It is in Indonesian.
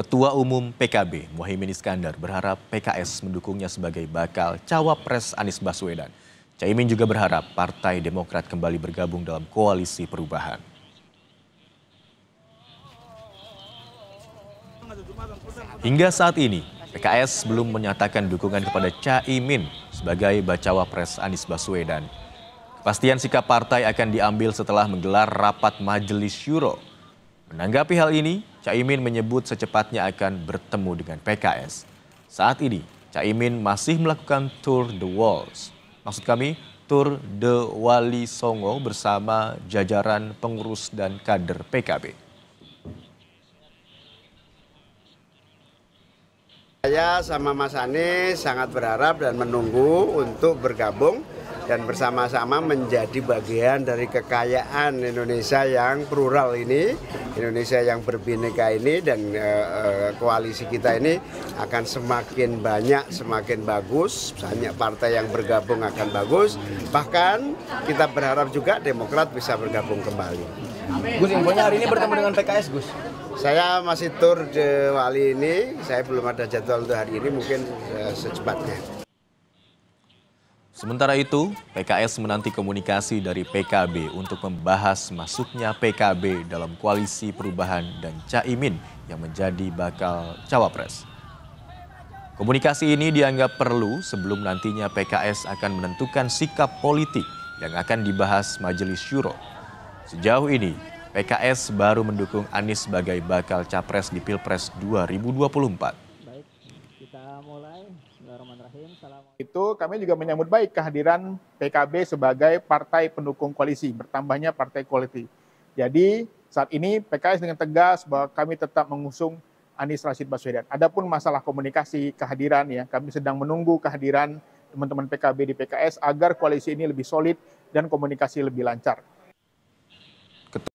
Ketua Umum PKB Muhaimin Iskandar berharap PKS mendukungnya sebagai bakal cawapres Anies Baswedan. Caimin juga berharap Partai Demokrat kembali bergabung dalam koalisi perubahan. Hingga saat ini, PKS belum menyatakan dukungan kepada Caimin sebagai bacawa pres Anies Baswedan. Kepastian sikap partai akan diambil setelah menggelar rapat majelis syuro. Menanggapi hal ini, Caimin menyebut secepatnya akan bertemu dengan PKS. Saat ini, Caimin masih melakukan tour the walls. Maksud kami, tour the Wali Songo bersama jajaran pengurus dan kader PKB. Saya sama Mas Anies sangat berharap dan menunggu untuk bergabung dan bersama-sama menjadi bagian dari kekayaan Indonesia yang plural ini, Indonesia yang berbineka ini dan uh, uh, koalisi kita ini akan semakin banyak, semakin bagus, banyak partai yang bergabung akan bagus. Bahkan kita berharap juga Demokrat bisa bergabung kembali. Gus, infonya hari ini bertemu dengan PKS, Gus. Saya masih tur di eh, Wali ini, saya belum ada jadwal untuk hari ini, mungkin secepatnya. Sementara itu, PKS menanti komunikasi dari PKB untuk membahas masuknya PKB dalam koalisi perubahan dan Caimin yang menjadi bakal cawapres. Komunikasi ini dianggap perlu sebelum nantinya PKS akan menentukan sikap politik yang akan dibahas Majelis Syuro. Sejauh ini, PKS baru mendukung Anies sebagai bakal capres di Pilpres 2024. Kita mulai. Bismillahirrahmanirrahim. Assalamualaikum. Itu kami juga menyambut baik kehadiran PKB sebagai partai pendukung koalisi, bertambahnya partai koalisi. Jadi saat ini PKS dengan tegas bahwa kami tetap mengusung Anies Rashid Baswedan. Adapun masalah komunikasi kehadiran ya, kami sedang menunggu kehadiran teman-teman PKB di PKS agar koalisi ini lebih solid dan komunikasi lebih lancar.